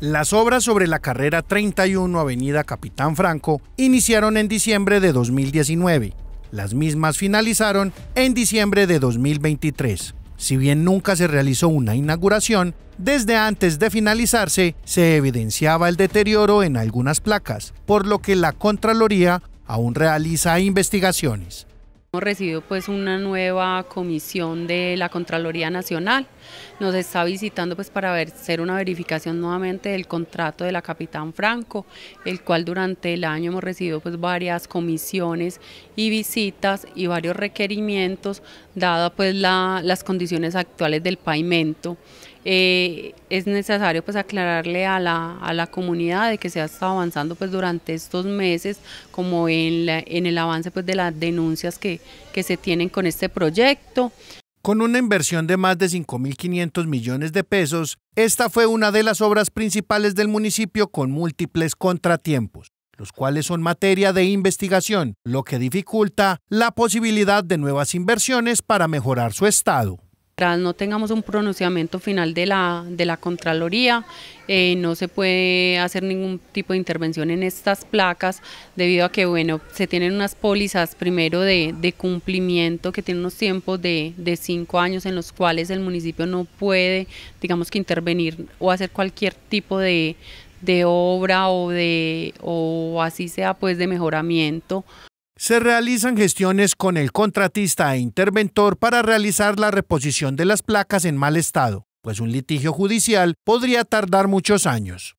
Las obras sobre la carrera 31 Avenida Capitán Franco iniciaron en diciembre de 2019. Las mismas finalizaron en diciembre de 2023. Si bien nunca se realizó una inauguración, desde antes de finalizarse se evidenciaba el deterioro en algunas placas, por lo que la Contraloría aún realiza investigaciones. Hemos recibido pues una nueva comisión de la Contraloría Nacional, nos está visitando pues para hacer una verificación nuevamente del contrato de la Capitán Franco, el cual durante el año hemos recibido pues varias comisiones y visitas y varios requerimientos, dadas pues las condiciones actuales del pavimento. Eh, es necesario pues aclararle a la, comunidad de que se ha estado avanzando pues durante estos meses como en, en el avance pues de las denuncias que que, se tienen con este proyecto. Con una inversión de más de 5.500 millones de pesos, esta fue una de las obras principales del municipio con múltiples contratiempos, los cuales son materia de investigación, lo que dificulta la posibilidad de nuevas inversiones para mejorar su estado no tengamos un pronunciamiento final de la, de la Contraloría, eh, no se puede hacer ningún tipo de intervención en estas placas debido a que bueno, se tienen unas pólizas primero de, de cumplimiento que tienen unos tiempos de, cinco años en los cuales el municipio no puede, digamos que intervenir o hacer cualquier tipo de, de obra o, de, o así sea pues de mejoramiento se realizan gestiones con el contratista e interventor para realizar la reposición de las placas en mal estado, pues un litigio judicial podría tardar muchos años.